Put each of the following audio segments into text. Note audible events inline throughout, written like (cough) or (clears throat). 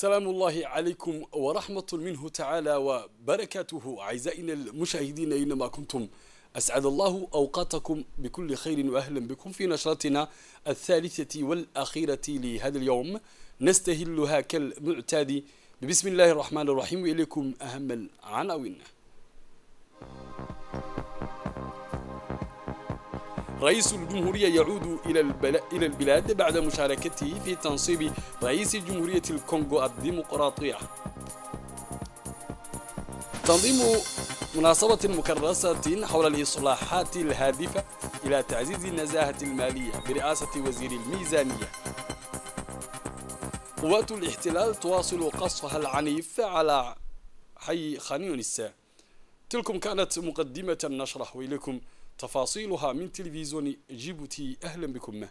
سلام الله عليكم ورحمة منه تعالى وبركاته أعزائنا المشاهدين أينما كنتم أسعد الله أوقاتكم بكل خير وأهلا بكم في نشرتنا الثالثة والأخيرة لهذا اليوم نستهلها كالمعتاد بسم الله الرحمن الرحيم وإليكم أهم العناوين رئيس الجمهورية يعود إلى إلى البلاد بعد مشاركته في تنصيب رئيس جمهورية الكونغو الديمقراطية تنظيم مناصبة مكرسة حول الإصلاحات الهادفة إلى تعزيز النزاهة المالية برئاسة وزير الميزانية قوات الاحتلال تواصل قصفها العنيف على حي خان يونس تلكم كانت مقدمة النشرة وإليكم تفاصيلها من تلفزيون جيبوتي أهلا بكم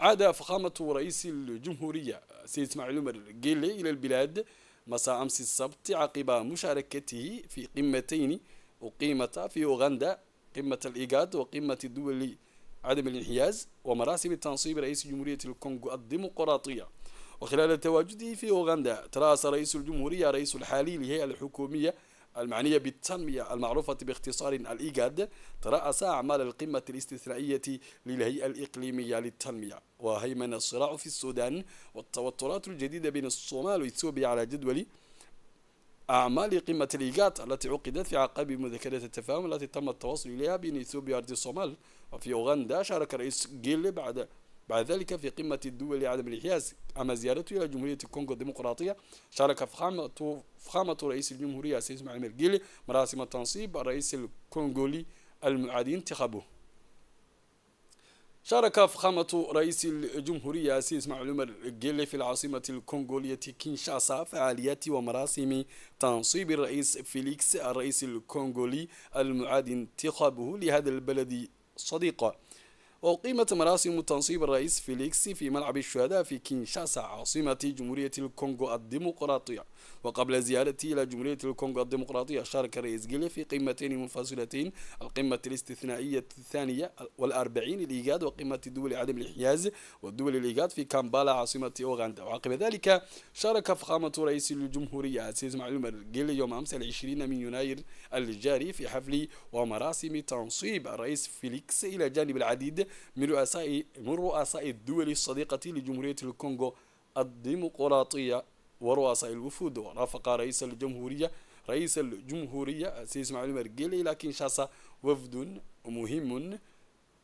عاد فخامة رئيس الجمهورية سيد اسماعيل عمر إلى البلاد مساء أمس السبت عقب مشاركته في قمتين أقيمتا في أوغندا قمة الإيجاد وقمة الدول عدم الانحياز ومراسم تنصيب رئيس جمهورية الكونغو الديمقراطية وخلال تواجده في أوغندا تراس رئيس الجمهورية رئيس الحالي للهيئة الحكومية المعنية بالتنمية المعروفة باختصار الإيجاد ترأس أعمال القمة الاستثنائية للهيئة الإقليمية للتنمية وهيمن الصراع في السودان والتوترات الجديدة بين الصومال واثيوبيا على جدول أعمال قمة الإيجاد التي عقدت في عقاب مذكرة التفاهم التي تم التوصل إليها بين إثيوبيا وأرض الصومال وفي أوغندا شارك رئيس جيل بعد بعد ذلك في قمة الدول لعدم الانحياز أما زيارته إلى جمهورية الكونغو الديمقراطية شارك فخامة, فخامة رئيس الجمهورية سيسمع معلم مراسم تنصيب الرئيس الكونغولي المعادي انتخابه شارك فخامة رئيس الجمهورية سيس معلوم جيلي في العاصمة الكونغولية كينشاسا فعاليات ومراسم تنصيب الرئيس فيليكس الرئيس الكونغولي المعاد انتخابه لهذا البلد صديقه وأقيمت مراسم تنصيب الرئيس فيليكس في ملعب الشهداء في كينشاسا عاصمة جمهورية الكونغو الديمقراطية وقبل زيارته إلى جمهورية الكونغو الديمقراطية شارك رئيس جيلي في قمتين منفصلتين القمة الاستثنائية الثانية والأربعين لإيجاد وقمة دول عدم الإحياز والدول الإيجاد في كامبالا عاصمة أوغندا وعقب ذلك شارك فخامة رئيس الجمهورية عزيز معلومة جيلي يوم أمس العشرين من يناير الجاري في حفل ومراسم تنصيب الرئيس فيليكس إلى جانب العديد من رؤساء من رؤساء الدول الصديقة لجمهورية الكونغو الديمقراطية ورؤساء الوفود ورافق رئيس الجمهورية رئيس الجمهورية سيسمع اسماعيل لكن شاسا كنشاسا وفد مهم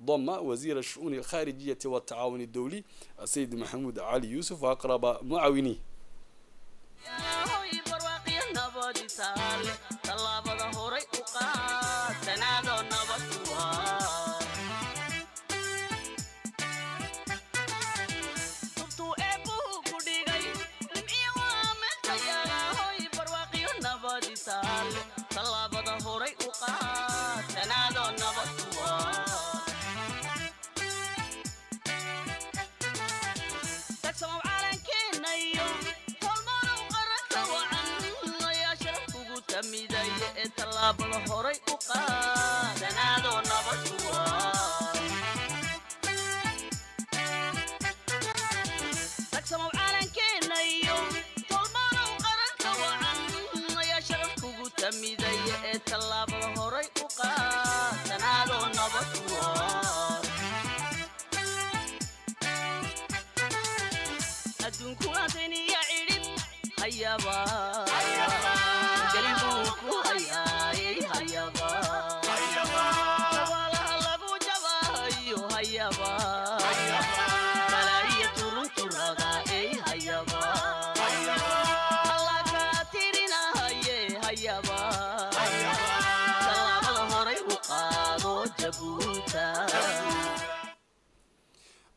ضم وزير الشؤون الخارجية والتعاون الدولي السيد محمود علي يوسف أقرب معاونيه aabl horay u qaad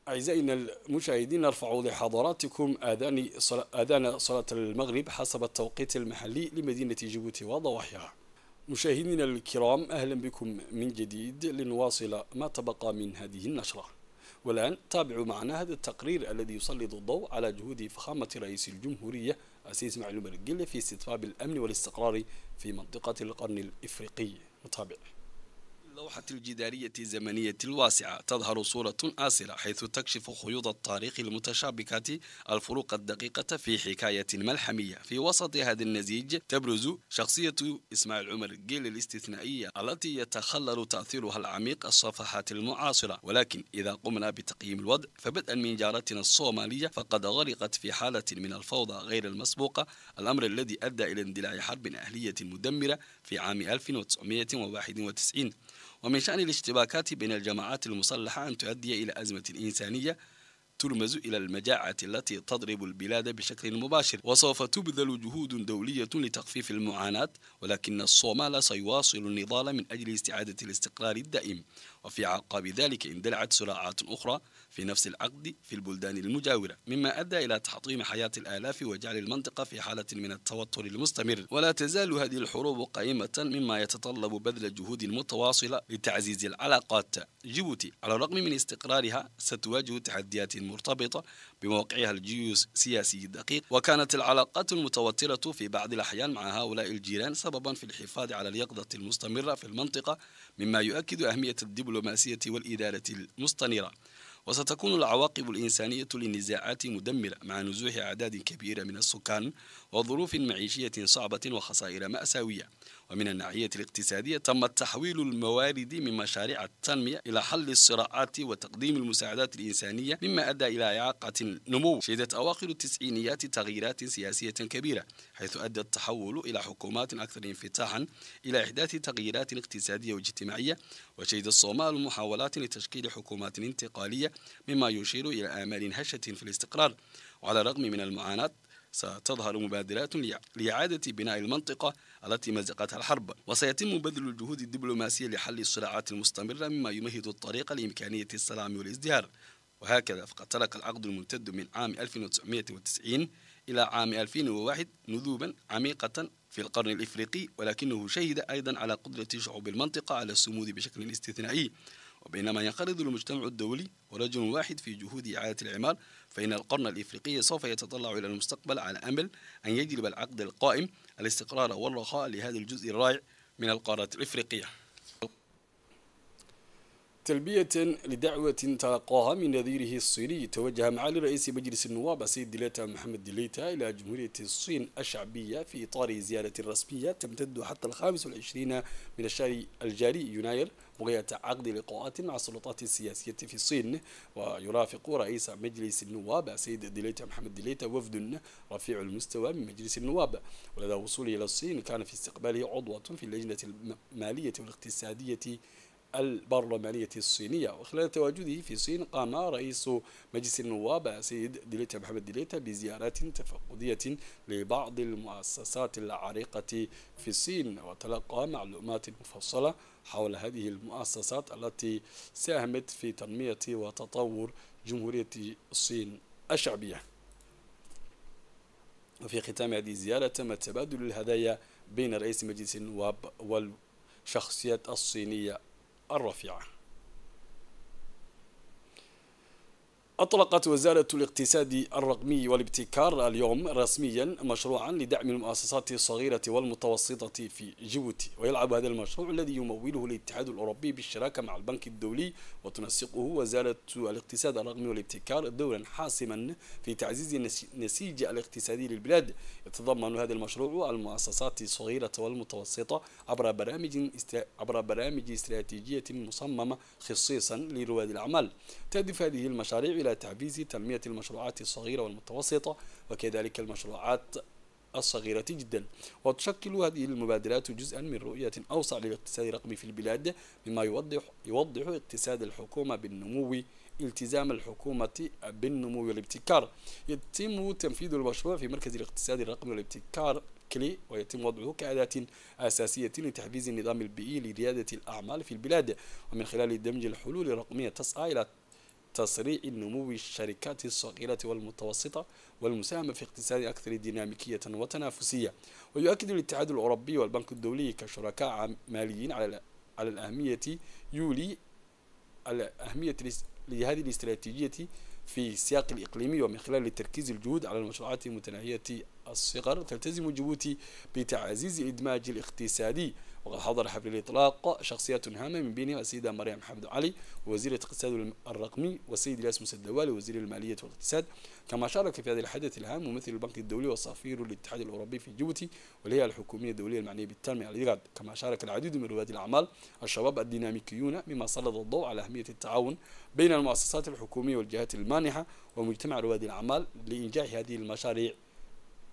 أعزائنا المشاهدين نرفع لحضراتكم أذان صلاة, أذان صلاة المغرب حسب التوقيت المحلي لمدينة جيبوتي وضواحيها مشاهدينا الكرام أهلا بكم من جديد لنواصل ما تبقى من هذه النشرة والآن تابعوا معنا هذا التقرير الذي يسلط الضوء على جهود فخامة رئيس الجمهورية أسيس معلومة القلة في استتباب الأمن والاستقرار في منطقة القرن الإفريقي نتابع اللوحة الجدارية الزمنية الواسعة تظهر صورة آسرة حيث تكشف خيوط التاريخ المتشابكة الفروق الدقيقة في حكاية ملحمية في وسط هذا النزيج تبرز شخصية إسماعيل عمر جيل الاستثنائية التي يتخلل تأثيرها العميق الصفحات المعاصرة ولكن إذا قمنا بتقييم الوضع فبدءا من جارتنا الصومالية فقد غرقت في حالة من الفوضى غير المسبوقة الأمر الذي أدى إلى اندلاع حرب أهلية مدمرة في عام 1991 ومن شأن الاشتباكات بين الجماعات المسلحة أن تؤدي إلى أزمة إنسانية ترمز إلى المجاعة التي تضرب البلاد بشكل مباشر وسوف تبذل جهود دولية لتخفيف المعاناة ولكن الصومال سيواصل النضال من أجل استعادة الاستقرار الدائم وفي عقاب ذلك اندلعت صراعات أخرى في نفس العقد في البلدان المجاورة مما أدى إلى تحطيم حياة الآلاف وجعل المنطقة في حالة من التوتر المستمر ولا تزال هذه الحروب قائمة مما يتطلب بذل جهود متواصلة لتعزيز العلاقات جيبوتي على الرغم من استقرارها ستواجه تحديات مرتبطة بموقعها الجيوسياسي الدقيق وكانت العلاقات المتوترة في بعض الأحيان مع هؤلاء الجيران سببا في الحفاظ على اليقظة المستمرة في المنطقة مما يؤكد أهمية الدبلوماسية والإدارة المستنيرة وستكون العواقب الإنسانية للنزاعات مدمرة مع نزوح أعداد كبيرة من السكان وظروف معيشية صعبة وخسائر مأساوية ومن الناحية الاقتصادية تم تحويل الموارد من مشاريع التنمية إلى حل الصراعات وتقديم المساعدات الإنسانية مما أدى إلى إعاقة النمو شهدت أواخر التسعينيات تغييرات سياسية كبيرة حيث أدى التحول إلى حكومات أكثر انفتاحا إلى إحداث تغييرات اقتصادية واجتماعية وشهد الصومال محاولات لتشكيل حكومات انتقالية مما يشير إلى آمال هشة في الاستقرار وعلى الرغم من المعاناة ستظهر مبادرات لإعادة بناء المنطقة التي مزقتها الحرب وسيتم بذل الجهود الدبلوماسية لحل الصراعات المستمرة مما يمهد الطريق لإمكانية السلام والازدهار وهكذا فقد ترك العقد الممتد من عام 1990 إلى عام 2001 نذوبا عميقة في القرن الإفريقي ولكنه شهد أيضا على قدرة شعوب المنطقة على الصمود بشكل استثنائي وبينما ينقرض المجتمع الدولي ورجل واحد في جهود إعادة الإعمار فإن القرن الإفريقي سوف يتطلع إلى المستقبل على أمل أن يجلب العقد القائم الاستقرار والرخاء لهذا الجزء الرائع من القارة الإفريقية تلبية لدعوة تلقاها من نظيره الصيني توجه معالي رئيس مجلس النواب السيد دليتا محمد دليتا إلى جمهورية الصين الشعبية في إطار زيارة رسمية تمتد حتى الخامس والعشرين من الشهر الجاري يناير بغية عقد لقاءات مع السلطات السياسية في الصين ويرافق رئيس مجلس النواب السيد دليتا محمد دليتا وفد رفيع المستوى من مجلس النواب ولدى وصوله إلى الصين كان في استقباله عضوة في اللجنة المالية والاقتصادية البرلمانية الصينية وخلال تواجده في الصين قام رئيس مجلس النواب السيد ديليتا محمد ديليتا بزيارات تفقدية لبعض المؤسسات العريقة في الصين وتلقى معلومات مفصلة حول هذه المؤسسات التي ساهمت في تنمية وتطور جمهورية الصين الشعبية وفي ختام هذه الزيارة تم تبادل الهدايا بين رئيس مجلس النواب والشخصيات الصينية الرفيعه أطلقت وزارة الاقتصاد الرقمي والابتكار اليوم رسميا مشروعا لدعم المؤسسات الصغيرة والمتوسطة في جيبوتي ويلعب هذا المشروع الذي يموله الاتحاد الأوروبي بالشراكة مع البنك الدولي وتنسقه وزارة الاقتصاد الرقمي والابتكار دورا حاسما في تعزيز النسيج الاقتصادي للبلاد يتضمن هذا المشروع المؤسسات الصغيرة والمتوسطة عبر برامج عبر برامج استراتيجية مصممة خصيصا لرواد الأعمال تهدف هذه المشاريع إلى إلى تعزيز تنمية المشروعات الصغيرة والمتوسطة وكذلك المشروعات الصغيرة جدا وتشكل هذه المبادرات جزءا من رؤية أوسع للاقتصاد الرقمي في البلاد مما يوضح, يوضح اقتصاد الحكومة بالنمو التزام الحكومة بالنمو والابتكار يتم تنفيذ المشروع في مركز الاقتصاد الرقمي والابتكار كلي ويتم وضعه كأداة أساسية لتحفيز النظام البيئي لريادة الأعمال في البلاد ومن خلال دمج الحلول الرقمية تسعى إلى تسريع نمو الشركات الصغيرة والمتوسطة والمساهمة في اقتصاد أكثر ديناميكية وتنافسية ويؤكد الاتحاد الأوروبي والبنك الدولي كشركاء ماليين على على الأهمية يولي على أهمية لهذه الاستراتيجية في السياق الإقليمي ومن خلال تركيز الجهود على المشروعات المتناهية الصغر تلتزم جيبوتي بتعزيز الإدماج الاقتصادي وحضر حفل الإطلاق شخصيات هامة من بينها السيدة مريم حمد علي وزير الاقتصاد الرقمي والسيد الياس موسى الدوالي وزير المالية والاقتصاد كما شارك في هذا الحدث الهام ممثل البنك الدولي وصفير الاتحاد الأوروبي في جيبوتي والهيئة الحكومية الدولية المعنية بالتنمية على اليغاد كما شارك العديد من رواد الأعمال الشباب الديناميكيون مما سلط الضوء على أهمية التعاون بين المؤسسات الحكومية والجهات المانحة ومجتمع رواد الأعمال لإنجاح هذه المشاريع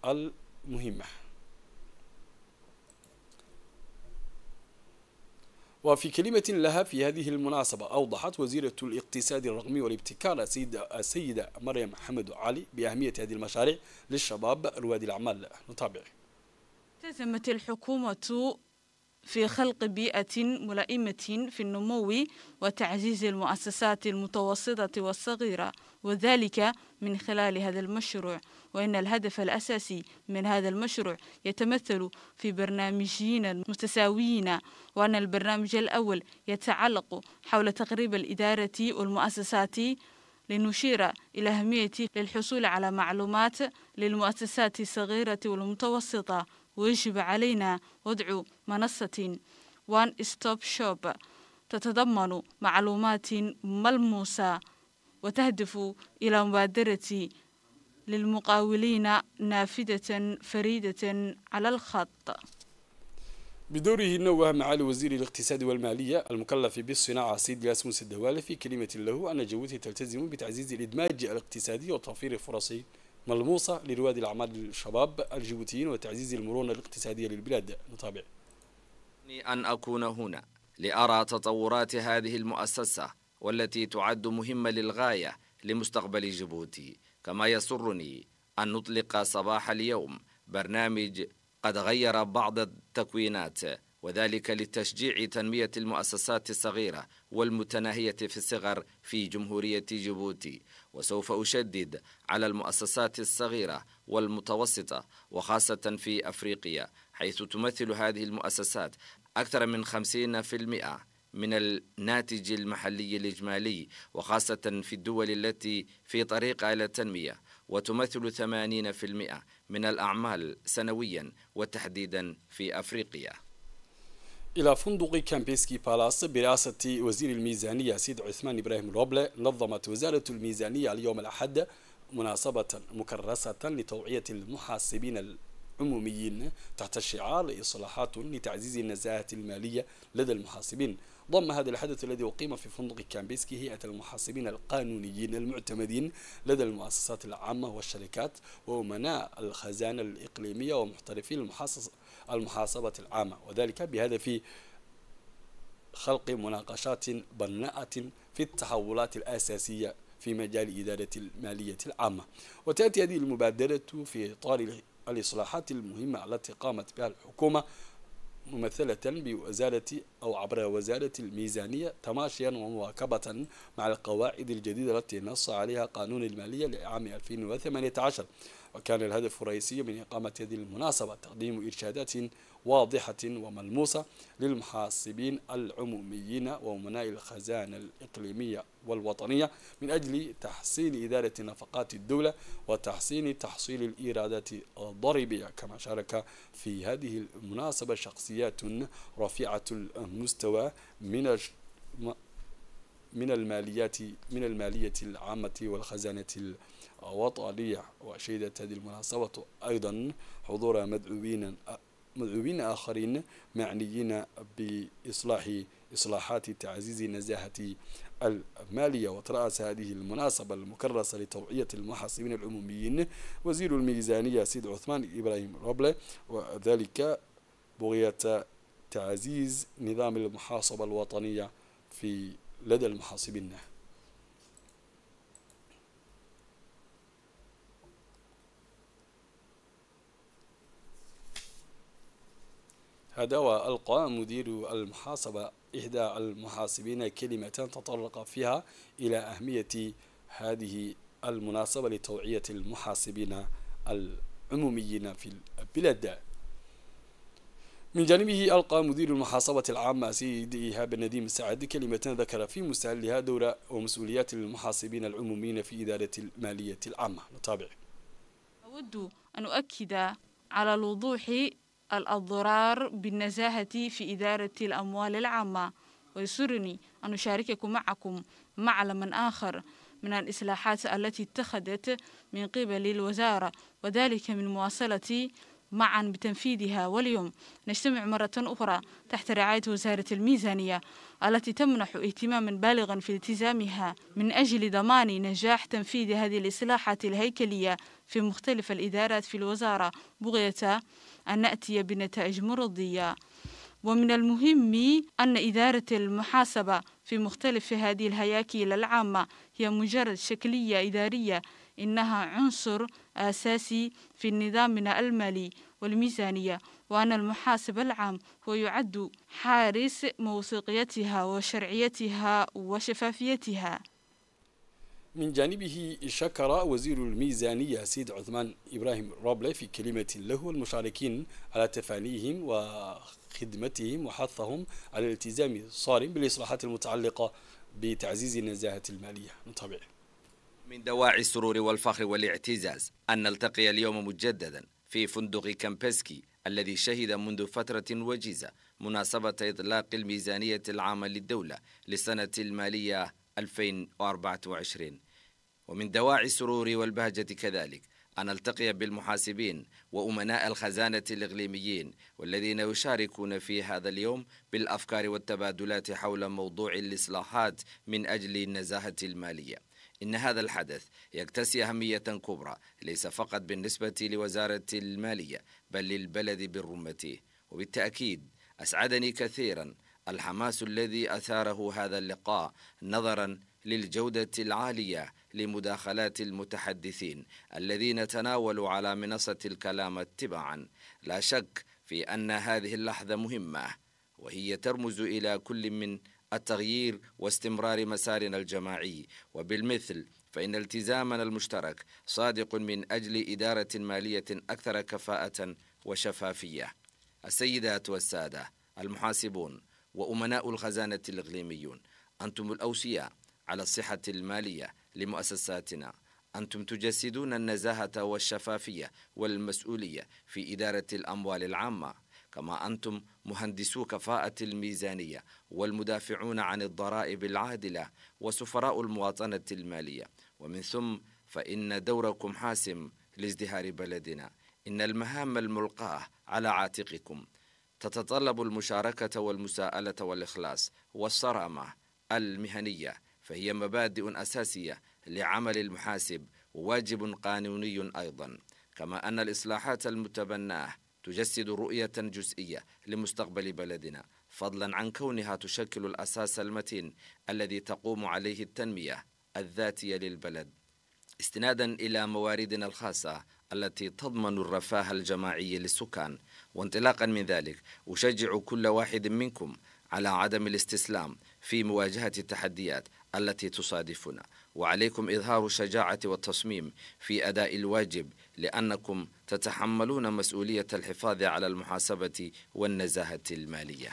المهمة وفي كلمة لها في هذه المناسبة أوضحت وزيرة الاقتصاد الرقمي والابتكار السيدة, السيدة مريم حمد علي بأهمية هذه المشاريع للشباب رواد الأعمال نتابع التزمت الحكومة في خلق بيئة ملائمة في النمو وتعزيز المؤسسات المتوسطة والصغيرة وذلك من خلال هذا المشروع وإن الهدف الأساسي من هذا المشروع يتمثل في برنامجين متساويين وأن البرنامج الأول يتعلق حول تقريب الإدارة والمؤسسات لنشير إلى أهمية للحصول على معلومات للمؤسسات الصغيرة والمتوسطة ويجب علينا وضع منصة One Stop Shop تتضمن معلومات ملموسة وتهدف إلى مبادرة للمقاولين نافذة فريدة على الخط بدوره نوه معالي وزير الاقتصاد والمالية المكلف بالصناعة سيد ياسمون الدوالي في كلمة له أن جوته تلتزم بتعزيز الإدماج الاقتصادي وتوفير فرص ملموسة لرواد الأعمال الشباب الجوتيين وتعزيز المرونة الاقتصادية للبلاد نتابع أن أكون هنا لأرى تطورات هذه المؤسسة والتي تعد مهمة للغاية لمستقبل جيبوتي كما يسرني أن نطلق صباح اليوم برنامج قد غير بعض التكوينات وذلك لتشجيع تنمية المؤسسات الصغيرة والمتناهية في الصغر في جمهورية جيبوتي وسوف أشدد على المؤسسات الصغيرة والمتوسطة وخاصة في أفريقيا حيث تمثل هذه المؤسسات أكثر من 50% من الناتج المحلي الإجمالي وخاصة في الدول التي في طريقها إلى التنمية وتمثل 80% من الأعمال سنويا وتحديدا في أفريقيا إلى فندق كامبيسكي بالاس برئاسة وزير الميزانية سيد عثمان إبراهيم روبلة نظمت وزارة الميزانية اليوم الأحد مناسبة مكرسة لتوعية المحاسبين العموميين تحت شعار إصلاحات لتعزيز النزاهة المالية لدى المحاسبين ضم هذا الحدث الذي أقيم في فندق كامبيسكي هيئة المحاسبين القانونيين المعتمدين لدى المؤسسات العامة والشركات وأمناء الخزانة الإقليمية ومحترفي المحاسبة العامة وذلك بهدف خلق مناقشات بناءة في التحولات الأساسية في مجال إدارة المالية العامة وتأتي هذه المبادرة في إطار الإصلاحات المهمة التي قامت بها الحكومة ممثلة بوزارة أو عبر وزارة الميزانية تماشيا ومواكبة مع القواعد الجديدة التي نص عليها قانون المالية لعام 2018 وكان الهدف الرئيسي من إقامة هذه المناسبة تقديم إرشادات واضحة وملموسة للمحاسبين العموميين وأمناء الخزانة الإقليمية والوطنية من أجل تحسين إدارة نفقات الدولة وتحسين تحصيل الإيرادات الضريبية كما شارك في هذه المناسبة شخصيات رفيعة المستوى من من الماليات من المالية العامة والخزانة الوطنية وشهدت هذه المناسبة أيضا حضور مدعوين مدعوين آخرين معنيين بإصلاح إصلاحات تعزيز نزاهة المالية وترأس هذه المناسبة المكرسة لتوعية المحاسبين العموميين وزير الميزانية سيد عثمان إبراهيم روبلي وذلك بغية تعزيز نظام المحاسبة الوطنية في لدى المحاسبين هذا وألقى مدير المحاسبة إحدى المحاسبين كلمة تطرق فيها إلى أهمية هذه المناسبة لتوعية المحاسبين العموميين في البلاد من جانبه ألقى مدير المحاسبة العامة سيد إيهاب النديم السعد كلمة ذكر في مستهلها دور ومسؤوليات المحاسبين العموميين في إدارة المالية العامة نتابع أود أن أؤكد على الوضوح الأضرار بالنزاهة في إدارة الأموال العامة ويسرني أن أشارككم معكم معلما آخر من الإصلاحات التي اتخذت من قبل الوزارة وذلك من مواصلة معا بتنفيذها واليوم نجتمع مرة أخرى تحت رعاية وزارة الميزانية التي تمنح اهتماما بالغا في التزامها من أجل ضمان نجاح تنفيذ هذه الإصلاحات الهيكلية في مختلف الإدارات في الوزارة بغية أن نأتي بنتائج مرضية ومن المهم أن إدارة المحاسبة في مختلف هذه الهياكل العامة هي مجرد شكلية إدارية إنها عنصر أساسي في نظامنا المالي والميزانية وأن المحاسب العام هو يعد حارس موثوقيتها وشرعيتها وشفافيتها من جانبه شكر وزير الميزانية سيد عثمان إبراهيم روبلي في كلمة له المشاركين على تفانيهم وخدمتهم وحثهم على الالتزام الصارم بالإصلاحات المتعلقة بتعزيز النزاهة المالية نتابعه من دواعي السرور والفخر والاعتزاز أن نلتقي اليوم مجددا في فندق كامبسكي الذي شهد منذ فترة وجيزة مناسبة إطلاق الميزانية العامة للدولة لسنة المالية 2024 ومن دواعي السرور والبهجة كذلك أن ألتقي بالمحاسبين وأمناء الخزانة الإقليميين والذين يشاركون في هذا اليوم بالأفكار والتبادلات حول موضوع الإصلاحات من أجل النزاهة المالية إن هذا الحدث يكتسي أهمية كبرى ليس فقط بالنسبة لوزارة المالية بل للبلد برمته وبالتأكيد أسعدني كثيرا الحماس الذي أثاره هذا اللقاء نظرا للجودة العالية لمداخلات المتحدثين الذين تناولوا على منصة الكلام اتباعا لا شك في أن هذه اللحظة مهمة وهي ترمز إلى كل من التغيير واستمرار مسارنا الجماعي وبالمثل فإن التزامنا المشترك صادق من أجل إدارة مالية أكثر كفاءة وشفافية السيدات والسادة المحاسبون وأمناء الخزانة الإقليميون أنتم الأوسياء على الصحة المالية لمؤسساتنا أنتم تجسدون النزاهة والشفافية والمسؤولية في إدارة الأموال العامة كما أنتم مهندسو كفاءة الميزانية والمدافعون عن الضرائب العادلة وسفراء المواطنة المالية ومن ثم فإن دوركم حاسم لازدهار بلدنا إن المهام الملقاة على عاتقكم تتطلب المشاركة والمساءلة والإخلاص والصرامة المهنية فهي مبادئ أساسية لعمل المحاسب وواجب قانوني أيضا كما أن الإصلاحات المتبناه تجسد رؤية جزئية لمستقبل بلدنا فضلا عن كونها تشكل الأساس المتين الذي تقوم عليه التنمية الذاتية للبلد استنادا إلى مواردنا الخاصة التي تضمن الرفاه الجماعي للسكان وانطلاقا من ذلك أشجع كل واحد منكم على عدم الاستسلام في مواجهة التحديات التي تصادفنا وعليكم إظهار الشجاعة والتصميم في أداء الواجب لأنكم تتحملون مسؤولية الحفاظ على المحاسبة والنزاهة المالية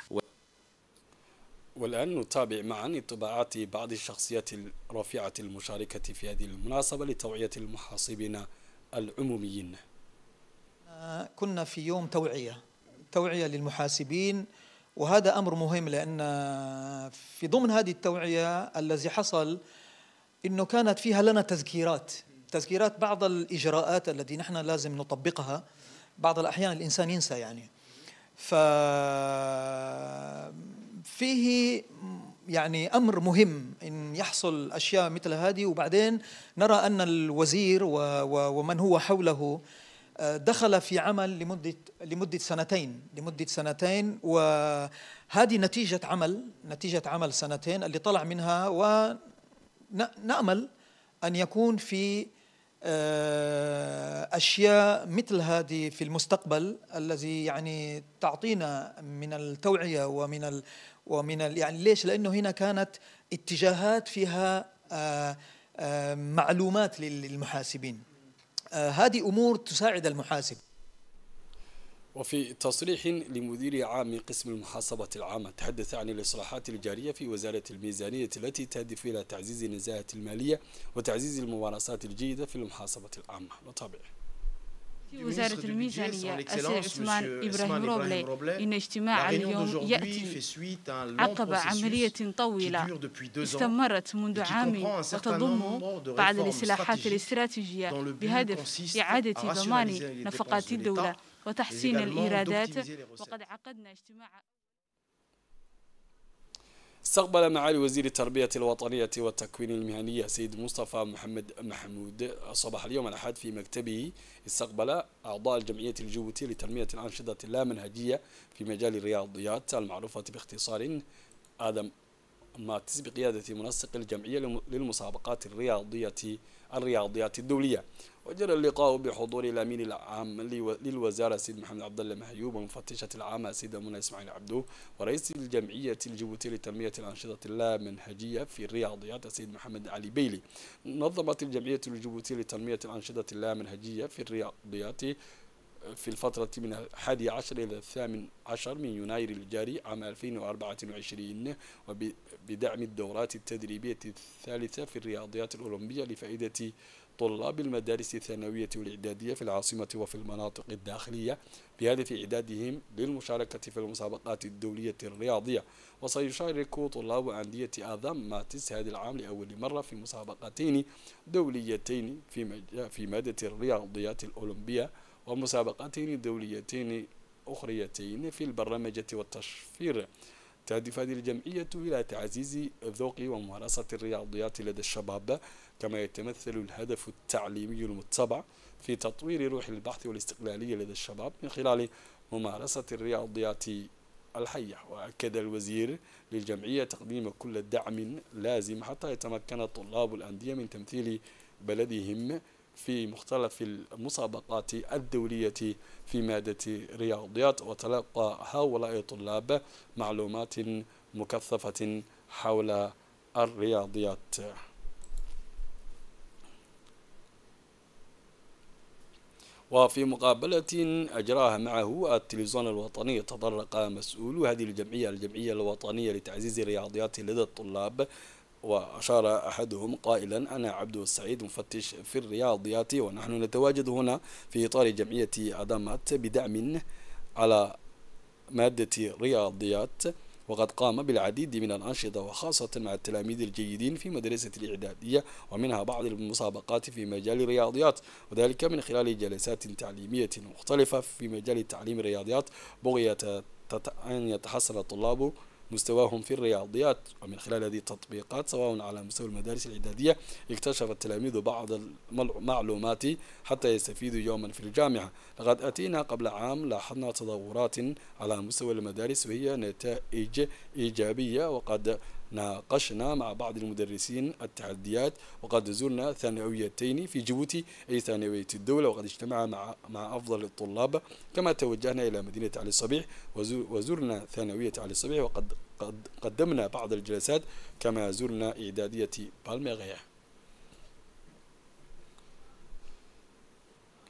والآن نتابع معا انطباعات بعض الشخصيات الرفيعة المشاركة في هذه المناسبة لتوعية المحاسبين العموميين كنا في يوم توعية توعية للمحاسبين وهذا أمر مهم لأن في ضمن هذه التوعية الذي حصل أنه كانت فيها لنا تذكيرات تذكيرات بعض الإجراءات التي نحن لازم نطبقها بعض الأحيان الإنسان ينسى يعني ف فيه يعني امر مهم ان يحصل اشياء مثل هذه وبعدين نرى ان الوزير ومن هو حوله دخل في عمل لمدة لمدة سنتين لمدة سنتين وهذه نتيجة عمل نتيجة عمل سنتين اللي طلع منها ونأمل أن يكون في آه، أشياء مثل هذه في المستقبل الذي يعني تعطينا من التوعية ومن ال ومن ال يعني ليش؟ لأنه هنا كانت اتجاهات فيها آه، آه، معلومات للمحاسبين آه، هذه أمور تساعد المحاسب وفي تصريح لمدير عام قسم المحاسبة العامة تحدث عن الإصلاحات الجارية في وزارة الميزانية التي تهدف إلى تعزيز النزاهة المالية وتعزيز الممارسات الجيدة في المحاسبة العامة نتابعه وزارة الميزانية السيد عثمان إبراهيم روبلي إن اجتماع اليوم يأتي عقب عملية طويلة استمرت منذ عام وتضم بعض الإصلاحات الاستراتيجية بهدف إعادة ضمان نفقات الدولة وتحسين الإيرادات وقد عقدنا اجتماع استقبل معالي وزير التربية الوطنية والتكوين المهني سيد مصطفى محمد محمود صباح اليوم الأحد في مكتبه استقبل أعضاء الجمعية الجوتية لتنمية الأنشطة اللامنهجية في مجال الرياضيات المعروفة باختصار آدم ماتز بقيادة منسق الجمعية للمسابقات الرياضية الرياضيات الدولية وجرى اللقاء بحضور الأمين العام للوزارة سيد محمد عبد الله مهيوب ومفتشة العامة سيدة منى إسماعيل عبدو ورئيس الجمعية الجيبوتية لتنمية الأنشطة اللامنهجية في الرياضيات سيد محمد علي بيلي نظمت الجمعية الجيبوتية لتنمية الأنشطة اللامنهجية في الرياضيات في الفترة من الحادي عشر إلى الثامن عشر من يناير الجاري عام 2024 وبدعم الدورات التدريبية الثالثة في الرياضيات الأولمبية لفائدة طلاب المدارس الثانوية والإعدادية في العاصمة وفي المناطق الداخلية بهدف إعدادهم للمشاركة في المسابقات الدولية الرياضية وسيشارك طلاب أندية آذام ماتس هذا العام لأول مرة في مسابقتين دوليتين في, في مادة الرياضيات الأولمبية ومسابقتين دوليتين أخريتين في البرمجة والتشفير تهدف هذه الجمعية إلى تعزيز ذوق وممارسة الرياضيات لدى الشباب كما يتمثل الهدف التعليمي المتبع في تطوير روح البحث والاستقلالية لدى الشباب من خلال ممارسة الرياضيات الحية وأكد الوزير للجمعية تقديم كل دعم لازم حتى يتمكن طلاب الأندية من تمثيل بلدهم في مختلف المسابقات الدولية في مادة رياضيات وتلقى هؤلاء الطلاب معلومات مكثفة حول الرياضيات وفي مقابلة أجراها معه التلفزيون الوطني تطرق مسؤول هذه الجمعية الجمعية الوطنية لتعزيز الرياضيات لدى الطلاب وأشار أحدهم قائلا أنا عبد السعيد مفتش في الرياضيات ونحن نتواجد هنا في إطار جمعية أدامات بدعم على مادة رياضيات وقد قام بالعديد من الأنشطة وخاصة مع التلاميذ الجيدين في مدرسة الإعدادية ومنها بعض المسابقات في مجال الرياضيات وذلك من خلال جلسات تعليمية مختلفة في مجال تعليم الرياضيات بغية أن يتحصل الطلاب مستواهم في الرياضيات ومن خلال هذه التطبيقات سواء على مستوى المدارس الإعدادية اكتشف التلاميذ بعض المعلومات حتى يستفيدوا يوما في الجامعة لقد أتينا قبل عام لاحظنا تطورات على مستوى المدارس وهي نتائج إيجابية وقد ناقشنا مع بعض المدرسين التحديات وقد زرنا ثانويتين في جيبوتي أي ثانوية الدولة وقد اجتمع مع, مع أفضل الطلاب كما توجهنا إلى مدينة علي الصبيح وزرنا ثانوية علي الصبيح وقد قد قدمنا بعض الجلسات كما زرنا إعدادية بالميغيه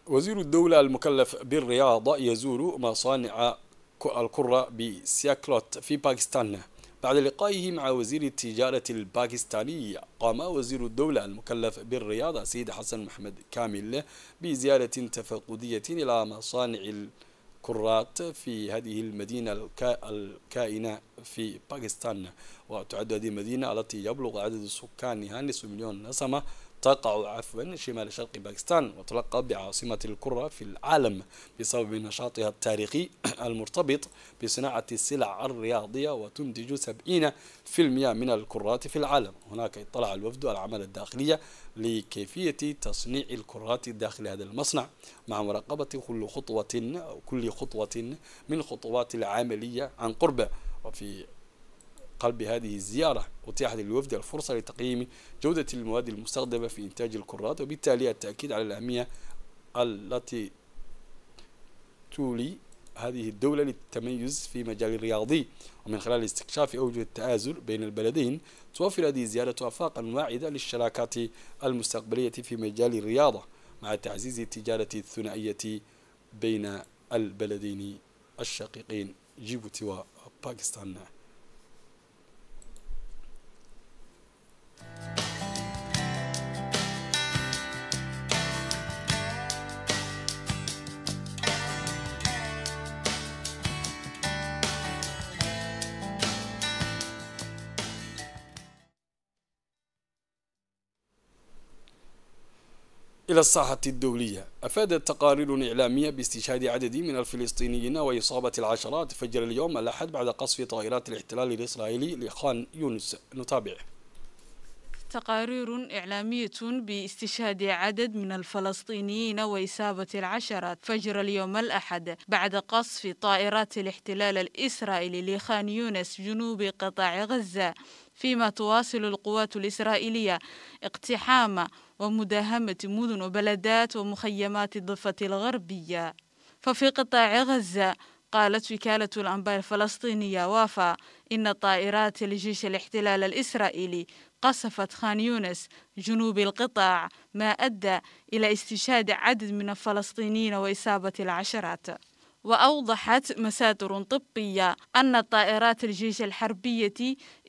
وزير الدولة المكلف بالرياضة يزور مصانع الكرة بسياكلوت في باكستان بعد لقائه مع وزير التجارة الباكستاني قام وزير الدولة المكلف بالرياضة سيد حسن محمد كامل بزيارة تفقدية إلى مصانع الكرات في هذه المدينة الكائنة في باكستان وتعد هذه المدينة التي يبلغ عدد سكانها نصف مليون نسمة تقع عفوا شمال شرق باكستان وتلقى بعاصمة الكرة في العالم بسبب نشاطها التاريخي (clears throat) المرتبط بصناعة السلع الرياضية وتنتج 70% من الكرات في العالم هناك اطلع الوفد على العمل الداخلية لكيفية تصنيع الكرات داخل هذا المصنع مع مراقبة كل خطوة أو كل خطوة من خطوات العملية عن قرب وفي قلب هذه الزيارة أتيحت للوفد الفرصة لتقييم جودة المواد المستخدمة في إنتاج الكرات وبالتالي التأكيد على الأهمية التي تولي هذه الدولة للتميز في مجال الرياضي ومن خلال استكشاف أوجه التآزر بين البلدين توفر هذه الزيارة آفاقا واعدة للشراكات المستقبلية في مجال الرياضة مع تعزيز التجارة الثنائية بين البلدين الشقيقين جيبوتي وباكستان إلى الساحة الدولية أفادت تقارير إعلامية باستشهاد عدد من الفلسطينيين وإصابة العشرات فجر اليوم الأحد بعد قصف طائرات الاحتلال الإسرائيلي لخان يونس نتابع تقارير إعلامية باستشهاد عدد من الفلسطينيين وإصابة العشرات فجر اليوم الأحد بعد قصف طائرات الاحتلال الإسرائيلي لخان يونس جنوب قطاع غزة فيما تواصل القوات الإسرائيلية اقتحام ومداهمة مدن وبلدات ومخيمات الضفة الغربية ففي قطاع غزة قالت وكالة الأنباء الفلسطينية وافا إن طائرات لجيش الاحتلال الإسرائيلي قصفت خان يونس جنوب القطاع ما أدى إلى استشهاد عدد من الفلسطينيين وإصابة العشرات وأوضحت مسادر طبية أن طائرات الجيش الحربية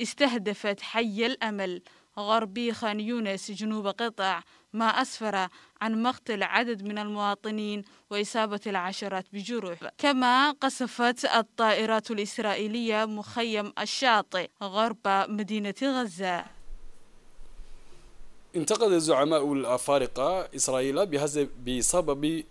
استهدفت حي الأمل غربي خان يونس جنوب قطع ما أسفر عن مقتل عدد من المواطنين وإصابة العشرات بجروح كما قصفت الطائرات الإسرائيلية مخيم الشاطئ غرب مدينة غزة انتقد زعماء الأفارقة إسرائيل بسبب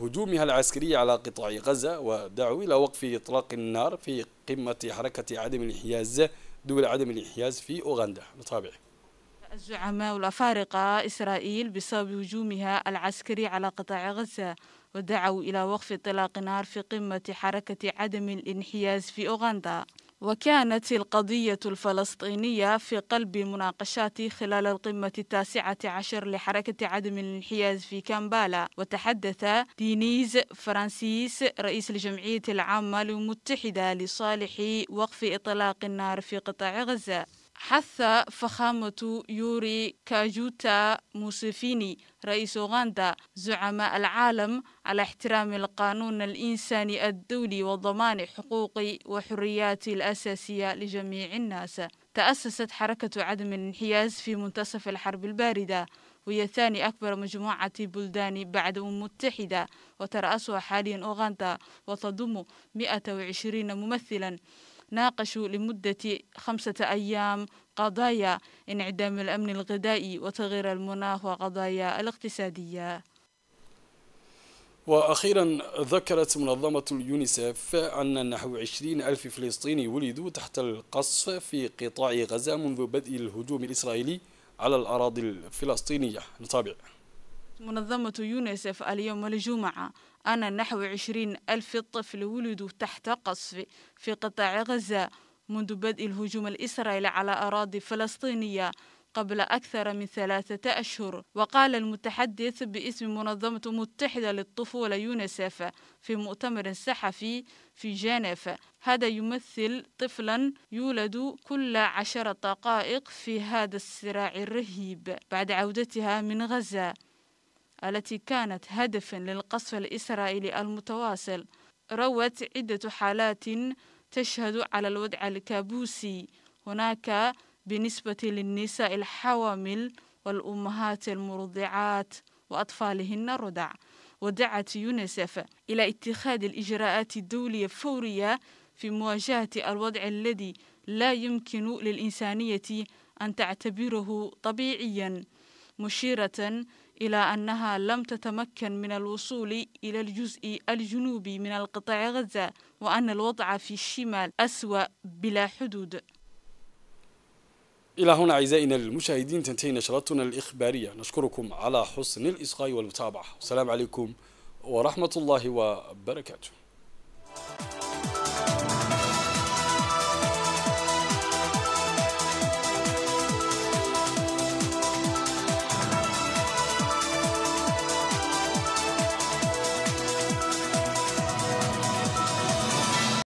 هجومها العسكري على قطاع غزة ودعوا إلى وقف إطلاق النار في قمة حركة عدم الانحياز دول عدم الانحياز في أوغندا نتابعك الزعماء الأفارقة إسرائيل بسبب هجومها العسكري على قطاع غزة ودعوا إلى وقف اطلاق نار في قمة حركة عدم الانحياز في أوغندا وكانت القضية الفلسطينية في قلب مناقشات خلال القمة التاسعة عشر لحركة عدم الانحياز في كامبالا وتحدث دينيز فرانسيس رئيس الجمعية العامة المتحدة لصالح وقف إطلاق النار في قطاع غزة حث فخامة يوري كاجوتا موسيفيني رئيس أوغندا زعماء العالم على احترام القانون الإنساني الدولي وضمان حقوق وحريات الأساسية لجميع الناس تأسست حركة عدم الانحياز في منتصف الحرب الباردة وهي ثاني أكبر مجموعة بلدان بعد الأمم المتحدة وترأسها حاليا أوغندا وتضم 120 ممثلا ناقشوا لمدة خمسة أيام قضايا انعدام الأمن الغذائي وتغيير المناخ وقضايا الاقتصادية وأخيرا ذكرت منظمة اليونيسف أن نحو 20 ألف فلسطيني ولدوا تحت القصف في قطاع غزة منذ بدء الهجوم الإسرائيلي على الأراضي الفلسطينية نتابع منظمة يونيسف اليوم الجمعة أن نحو عشرين ألف طفل ولدوا تحت قصف في قطاع غزة منذ بدء الهجوم الإسرائيلي على أراضي فلسطينية قبل أكثر من ثلاثة أشهر وقال المتحدث باسم منظمة متحدة للطفولة يونسف في مؤتمر صحفي في جنيف هذا يمثل طفلا يولد كل عشر دقائق في هذا الصراع الرهيب بعد عودتها من غزة التي كانت هدفا للقصف الإسرائيلي المتواصل روت عدة حالات تشهد على الوضع الكابوسي هناك بالنسبة للنساء الحوامل والأمهات المرضعات وأطفالهن الرضع ودعت يونسف إلى اتخاذ الإجراءات الدولية فورية في مواجهة الوضع الذي لا يمكن للإنسانية أن تعتبره طبيعيا مشيرة إلى أنها لم تتمكن من الوصول إلى الجزء الجنوبي من القطاع غزة وأن الوضع في الشمال أسوأ بلا حدود إلى هنا أعزائنا المشاهدين تنتهي نشرتنا الإخبارية نشكركم على حسن الإصغاء والمتابعة والسلام عليكم ورحمة الله وبركاته